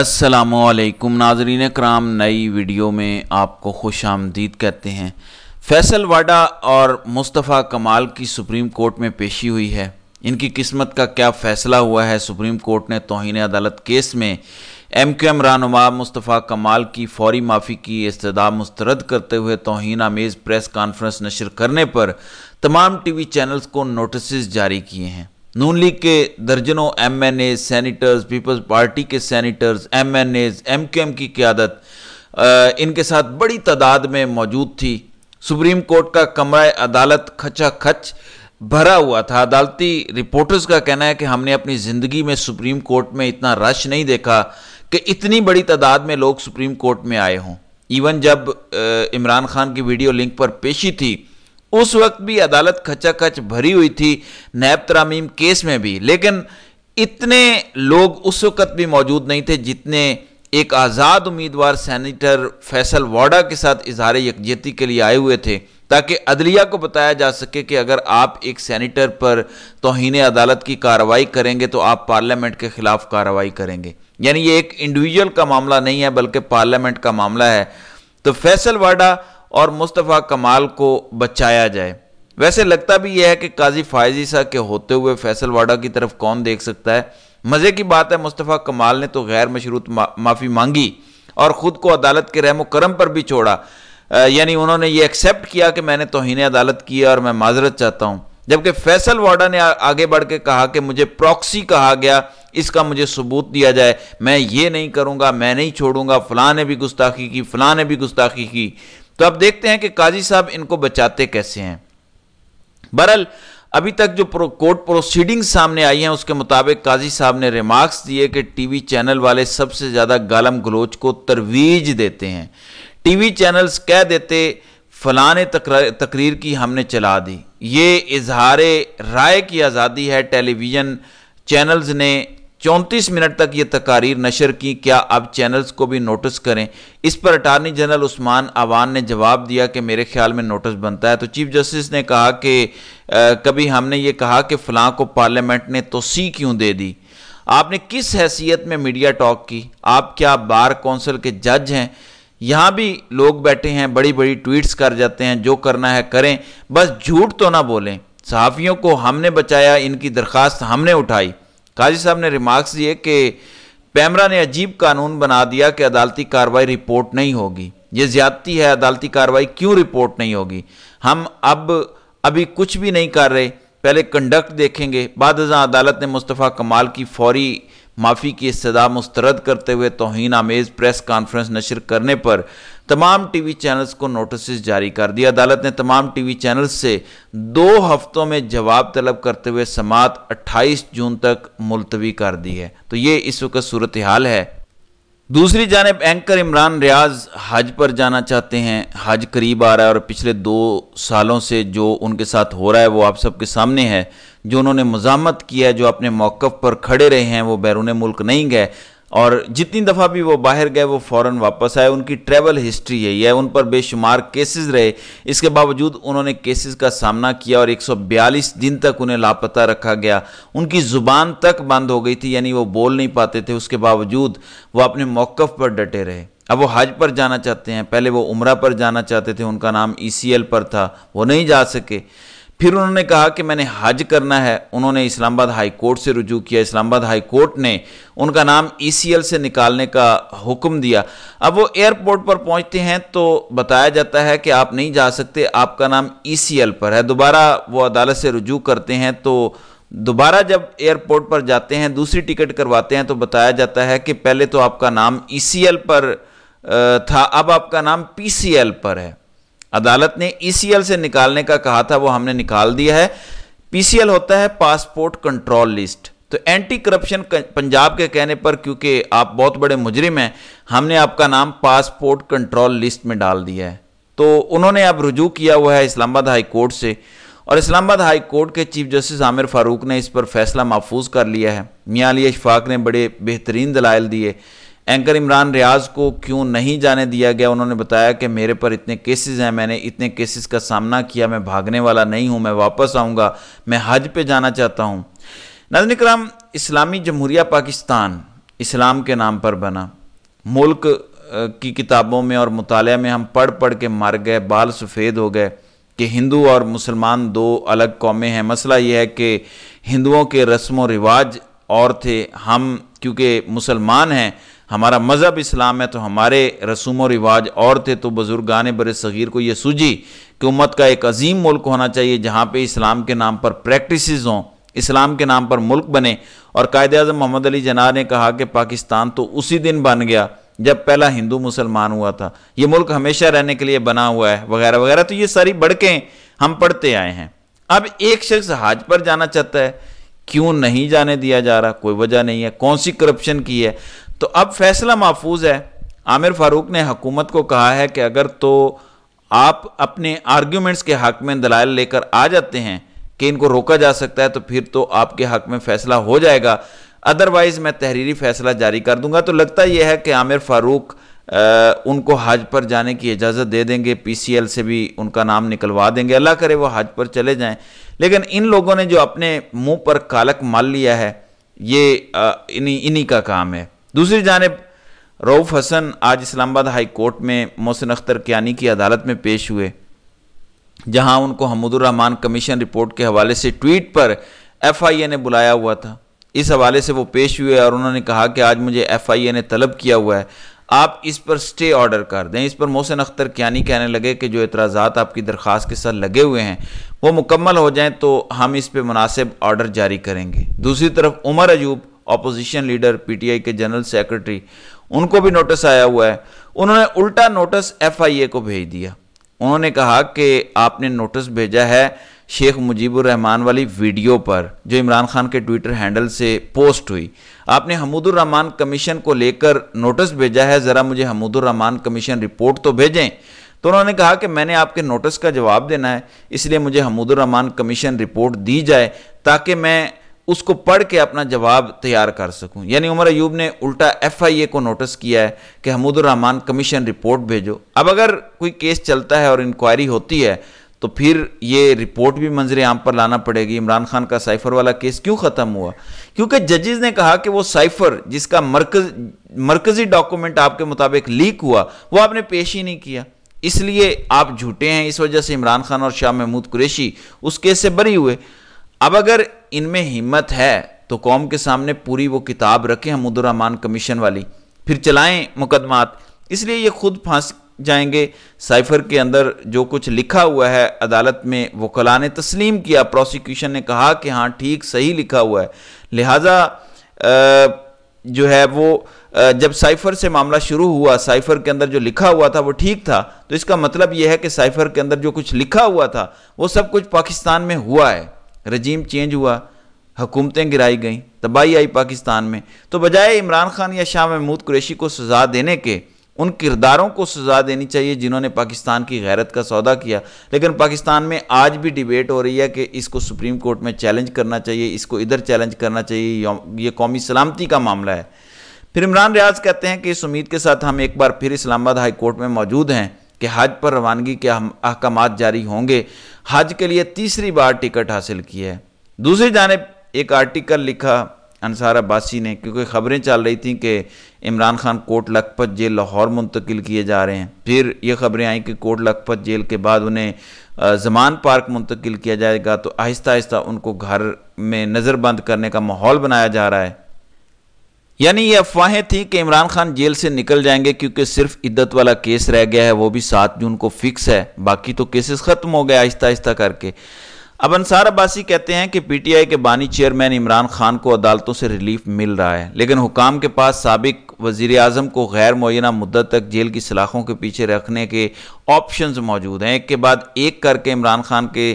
असलकुम नाजरीन कराम नई वीडियो में आपको खुश आमदीद कहते हैं फैसल वाडा और मुस्तफ़ा कमाल की सुप्रीम कोर्ट में पेशी हुई है इनकी किस्मत का क्या फ़ैसला हुआ है सुप्रीम कोर्ट ने तोहन अदालत केस में एम क्यू एम रहनुमा मुस्तफ़ा कमाल की फौरी माफ़ी की इस्तः मुस्तरद करते हुए तोहन आमेज़ प्रेस कॉन्फ्रेंस नशर करने पर तमाम टी वी चैनल्स को नोटिस जारी किए हैं नून लीग के दर्जनों M N As senators People's Party के senators M N As M Q M की क्यादत इनके साथ बड़ी तादाद में मौजूद थी सुप्रीम कोर्ट का कमरा अदालत खचा खच भरा हुआ था अदालती रिपोर्टर्स का कहना है कि हमने अपनी ज़िंदगी में सुप्रीम कोर्ट में इतना रश नहीं देखा कि इतनी बड़ी तादाद में लोग सुप्रीम कोर्ट में आए हों इवन जब इमरान खान की वीडियो लिंक पर पेशी थी उस वक्त भी अदालत खचाखच भरी हुई थी नैब तरामीम केस में भी लेकिन इतने लोग उस वक्त भी मौजूद नहीं थे जितने एक आज़ाद उम्मीदवार सैनिटर फैसल वाडा के साथ इजहार यकजहती के लिए आए हुए थे ताकि अदलिया को बताया जा सके कि अगर आप एक सैनिटर पर तोहन अदालत की कार्रवाई करेंगे तो आप पार्लियामेंट के ख़िलाफ़ कार्रवाई करेंगे यानी ये एक इंडिविजुअल का मामला नहीं है बल्कि पार्लियामेंट का मामला है तो फैसल वाडा और मुस्तफ़ा कमाल को बचाया जाए वैसे लगता भी यह है कि काजी फायजी ईसा के होते हुए फैसल वाडा की तरफ कौन देख सकता है मज़े की बात है मुस्तफ़ा कमाल ने तो गैर मशरूत मा, माफ़ी मांगी और ख़ुद को अदालत के रहम करम पर भी छोड़ा यानी उन्होंने ये एक्सेप्ट किया कि मैंने तोहन अदालत की और मैं माजरत चाहता हूँ जबकि फैसल वाडा ने आगे बढ़ के कहा कि मुझे प्रॉक्सी कहा गया इसका मुझे सबूत दिया जाए मैं ये नहीं करूँगा मैं नहीं छोड़ूंगा फ़लाँ ने भी गुस्ताखी की फ़लाँ ने भी गुस्ताखी की तो अब देखते हैं कि काजी साहब इनको बचाते कैसे हैं बहरल अभी तक जो प्रो, कोर्ट प्रोसीडिंग सामने आई हैं उसके मुताबिक काजी साहब ने रिमार्क्स दिए कि टीवी चैनल वाले सबसे ज़्यादा गालम गलोच को तरवीज देते हैं टीवी चैनल्स कह देते फलाने तकरीर की हमने चला दी ये इजहार राय की आज़ादी है टेलीविज़न चैनल्स ने चौंतीस मिनट तक ये तकारीर नशर की क्या अब चैनल्स को भी नोटिस करें इस पर अटारनी जनरल उस्मान अवान ने जवाब दिया कि मेरे ख्याल में नोटिस बनता है तो चीफ जस्टिस ने कहा कि कभी हमने ये कहा कि फ़लाँ को पार्लियामेंट ने तोसी क्यों दे दी आपने किस हैसियत में मीडिया टॉक की आप क्या बार कौंसिल के जज हैं यहाँ भी लोग बैठे हैं बड़ी बड़ी ट्वीट्स कर जाते हैं जो करना है करें बस झूठ तो ना बोलें सहाफ़ियों को हमने बचाया इनकी दरख्वास्त हमने उठाई काजी साहब ने रिमार्क्स दिए कि पैमरा ने अजीब कानून बना दिया कि अदालती कार्रवाई रिपोर्ट नहीं होगी ये ज्यादती है अदालती कार्रवाई क्यों रिपोर्ट नहीं होगी हम अब अभी कुछ भी नहीं कर रहे पहले कंडक्ट देखेंगे बाद अदालत ने मुस्तफ़ा कमाल की फौरी माफ़ी की सदा मुस्तरद करते हुए तोहन आमेज़ प्रेस कॉन्फ्रेंस नशर करने पर तमाम टीवी चैनल्स को नोटिस जारी कर दिया अदालत ने तमाम टीवी चैनल्स से दो हफ्तों में जवाब तलब करते हुए समात 28 जून तक मुलतवी कर दी है तो ये इस वक्त सूरत हाल है दूसरी जानब एंकर इमरान रियाज हज पर जाना चाहते हैं हज करीब आ रहा है और पिछले दो सालों से जो उनके साथ हो रहा है वो आप सबके सामने है जो उन्होंने मजामत किया है जो अपने मौक़ पर खड़े रहे हैं वो बैरून मुल्क नहीं गए और जितनी दफ़ा भी वो बाहर गए वो फ़ौर वापस आए उनकी ट्रैवल हिस्ट्री यही है उन पर बेशुमार केसेस रहे इसके बावजूद उन्होंने केसेस का सामना किया और 142 दिन तक उन्हें लापता रखा गया उनकी ज़ुबान तक बंद हो गई थी यानी वो बोल नहीं पाते थे उसके बावजूद वो अपने मौक़ पर डटे रहे अब वो हज पर जाना चाहते हैं पहले वो उम्र पर जाना चाहते थे उनका नाम ई पर था वो नहीं जा सके फिर उन्होंने कहा कि मैंने हज करना है उन्होंने इस्लामाबाद हाई कोर्ट से रुजू किया इस्लामाबाद हाई कोर्ट ने उनका नाम ई से निकालने का हुक्म दिया अब वो एयरपोर्ट पर पहुंचते हैं तो बताया जाता है कि आप नहीं जा सकते आपका नाम ई पर है दोबारा वो अदालत से रुजू करते हैं तो दोबारा जब एयरपोर्ट पर जाते हैं दूसरी टिकट करवाते हैं तो बताया जाता है कि पहले तो आपका नाम ई पर था अब आपका नाम पी पर है अदालत ने ईसीएल e से निकालने का कहा था वो हमने निकाल दिया है पीसीएल होता है पासपोर्ट कंट्रोल लिस्ट तो एंटी करप्शन पंजाब के कहने पर क्योंकि आप बहुत बड़े मुजरिम हैं हमने आपका नाम पासपोर्ट कंट्रोल लिस्ट में डाल दिया है तो उन्होंने अब रुजू किया हुआ है इस्लामाबाद हाई कोर्ट से और इस्लामाबाद हाई कोर्ट के चीफ जस्टिस आमिर फारूक ने इस पर फैसला महफूज कर लिया है मियाली अशफाक ने बड़े बेहतरीन दलाइल दिए एंकर इमरान रियाज को क्यों नहीं जाने दिया गया उन्होंने बताया कि मेरे पर इतने केसेस हैं मैंने इतने केसेस का सामना किया मैं भागने वाला नहीं हूँ मैं वापस आऊँगा मैं हज पे जाना चाहता हूँ नजन कराम इस्लामी जमहूरिया पाकिस्तान इस्लाम के नाम पर बना मुल्क की किताबों में और मुताल में हम पढ़ पढ़ के मर गए बाल सफ़ेद हो गए कि हिंदू और मुसलमान दो अलग कौमें हैं मसला यह है कि हिंदुओं के रस्म व रिवाज और थे हम क्योंकि मुसलमान हैं हमारा मज़हब इस्लाम है तो हमारे रसूम और रिवाज और थे तो बुजुर्ग आने बर सग़ीर को ये सूझी कि उम्मत का एक अजीम मुल्क होना चाहिए जहाँ पर इस्लाम के नाम पर प्रैक्टिस हों इस्लाम के नाम पर मुल्क बने और कायद अजम मोहम्मद अली जना ने कहा कि पाकिस्तान तो उसी दिन बन गया जब पहला हिंदू मुसलमान हुआ था ये मुल्क हमेशा रहने के लिए बना हुआ है वगैरह वगैरह तो ये सारी बड़कें हम पढ़ते आए हैं अब एक शख्स हाज पर जाना चाहता है क्यों नहीं जाने दिया जा रहा कोई वजह नहीं है कौन सी करप्शन की है तो अब फैसला महफूज है आमिर फारूक ने हकूमत को कहा है कि अगर तो आप अपने आर्ग्यूमेंट्स के हक में दलाल लेकर आ जाते हैं कि इनको रोका जा सकता है तो फिर तो आपके हक में फैसला हो जाएगा अदरवाइज़ मैं तहरीरी फैसला जारी कर दूंगा तो लगता यह है कि आमिर फारूक उनको हज पर जाने की इजाज़त दे देंगे पीसीएल से भी उनका नाम निकलवा देंगे अल्लाह करे वो हज पर चले जाएं लेकिन इन लोगों ने जो अपने मुंह पर कालक माल लिया है ये इन्हीं इन्हीं का काम है दूसरी जानब रऊफ़ हसन आज इस्लामाबाद हाई कोर्ट में मोहसिन अख्तर कियानी की अदालत में पेश हुए जहां उनको हमदुररहमान कमीशन रिपोर्ट के हवाले से ट्वीट पर एफ आई ए ने बुलाया हुआ था इस हवाले से वो पेश हुए और उन्होंने कहा कि आज मुझे एफ आई ए ने तलब किया हुआ है आप इस पर स्टे ऑर्डर कर दें इस पर मोहसिन अख्तर कियानी कहने लगे कि जो एतराज़ात आपकी दरख्वास्त के साथ लगे हुए हैं वो मुकम्मल हो जाएं तो हम इस पर मुनासिब ऑर्डर जारी करेंगे दूसरी तरफ Umar Ayub opposition leader PTI के जनरल सेक्रेटरी उनको भी नोटिस आया हुआ है उन्होंने उल्टा नोटिस एफआईए को भेज दिया उन्होंने कहा कि आपने नोटिस भेजा है शेख मुजीबुर रहमान वाली वीडियो पर जो इमरान खान के ट्विटर हैंडल से पोस्ट हुई आपने हमूदुर रहमान कमीशन को लेकर नोटिस भेजा है ज़रा मुझे हमूदुर रहमान कमीशन रिपोर्ट तो भेजें तो उन्होंने कहा कि मैंने आपके नोटिस का जवाब देना है इसलिए मुझे हमूदुर रहमान कमीशन रिपोर्ट दी जाए ताकि मैं उसको पढ़ के अपना जवाब तैयार कर सकूं यानी उमर अयूब ने उल्टा एफआईए को नोटिस किया है कि हमूदुररहमान कमीशन रिपोर्ट भेजो अब अगर कोई केस चलता है और इंक्वायरी होती है तो फिर ये रिपोर्ट भी मंजर आम पर लाना पड़ेगी इमरान खान का साइफर वाला केस क्यों ख़त्म हुआ क्योंकि जजेज ने कहा कि वो साइफर जिसका मरकज मरकजी डॉक्यूमेंट आपके मुताबिक लीक हुआ वो आपने पेश ही नहीं किया इसलिए आप झूठे हैं इस वजह से इमरान खान और शाह महमूद कुरेशी उस केस से बरी हुए अब अगर इनमें हिम्मत है तो कौम के सामने पूरी वो किताब रखें हमदुररहमान कमीशन वाली फिर चलाएं मुकदमात इसलिए ये खुद फांस जाएंगे साइफर के अंदर जो कुछ लिखा हुआ है अदालत में वकला ने तस्लीम किया प्रोसिक्यूशन ने कहा कि हाँ ठीक सही लिखा हुआ है लिहाजा जो है वो जब साइफर से मामला शुरू हुआ साइफर के अंदर जो लिखा हुआ था वो ठीक था तो इसका मतलब यह है कि साइफर के अंदर जो कुछ लिखा हुआ था वो सब कुछ पाकिस्तान में हुआ है रजीम चेंज हुआ हुकूमतें गिराई गईं तबाही आई पाकिस्तान में तो बजाय इमरान खान या शाह महमूद कुरैशी को सजा देने के उन किरदारों को सजा देनी चाहिए जिन्होंने पाकिस्तान की गैरत का सौदा किया लेकिन पाकिस्तान में आज भी डिबेट हो रही है कि इसको सुप्रीम कोर्ट में चैलेंज करना चाहिए इसको इधर चैलेंज करना चाहिए ये कौमी सलामती का मामला है फिर इमरान रियाज कहते हैं कि इस उम्मीद के साथ हम एक बार फिर इस्लामाबाद हाई कोर्ट में मौजूद हैं कि हज पर रवानगी के अहकाम जारी होंगे हज के लिए तीसरी बार टिकट हासिल की है दूसरी जानब एक आर्टिकल लिखा अनसार अब्बासी ने क्योंकि खबरें चल रही थी कि इमरान खान कोट लखपत जेल लाहौर मुंतकिल किए जा रहे हैं फिर ये खबरें आई कि कोट लखपत जेल के बाद उन्हें जमान पार्क मुंतकिल किया जाएगा तो आहिस्ता आहिस्ता उनको घर में नज़रबंद करने का माहौल बनाया जा रहा है यानी ये अफवाहें थी कि इमरान खान जेल से निकल जाएंगे क्योंकि सिर्फ इद्दत वाला केस रह गया है वो भी सात जून को फिक्स है बाकी तो केसेस ख़त्म हो गए आहिस्ता आहिस्ता करके अब अंसार अब्बासी कहते हैं कि पीटीआई के बानी चेयरमैन इमरान खान को अदालतों से रिलीफ मिल रहा है लेकिन हुकाम के पास सबक वजीर अजम को गैर मुना मुद्दत तक जेल की सलाखों के पीछे रखने के ऑप्शन मौजूद हैं एक के बाद एक करके इमरान खान के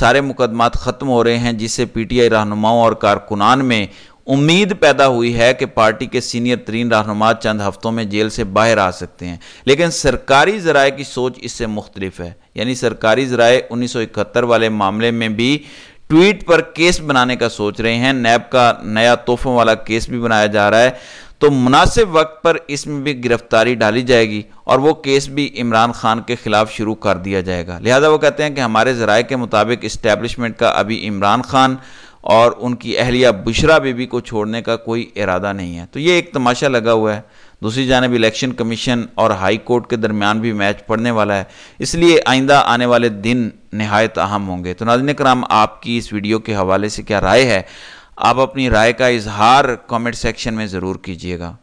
सारे मुकदमात ख़त्म हो रहे हैं जिससे पी टी आई रहनुमाओं और कारकुनान में उम्मीद पैदा हुई है कि पार्टी के सीनियर तरीन रहनुमा चंद हफ्तों में जेल से बाहर आ सकते हैं लेकिन सरकारी जराए की सोच इससे मुख्तलिफ है यानी सरकारी जराए उन्नीस सौ इकहत्तर वाले मामले में भी ट्वीट पर केस बनाने का सोच रहे हैं नैब का नया तोहफों वाला केस भी बनाया जा रहा है तो मुनासिब वक्त पर इसमें भी गिरफ्तारी डाली जाएगी और वो केस भी इमरान खान के खिलाफ शुरू कर दिया जाएगा लिहाजा वो कहते हैं कि हमारे जराए के मुताबिक इस्टेब्लिशमेंट का अभी इमरान खान और उनकी अहलिया बुशरा बीबी को छोड़ने का कोई इरादा नहीं है तो ये एक तमाशा लगा हुआ है दूसरी जानब इलेक्शन कमीशन और हाई कोर्ट के दरमियान भी मैच पड़ने वाला है इसलिए आइंदा आने वाले दिन नहायत अहम होंगे तो नाजन कराम आपकी इस वीडियो के हवाले से क्या राय है आप अपनी राय का इजहार कमेंट सेक्शन में ज़रूर कीजिएगा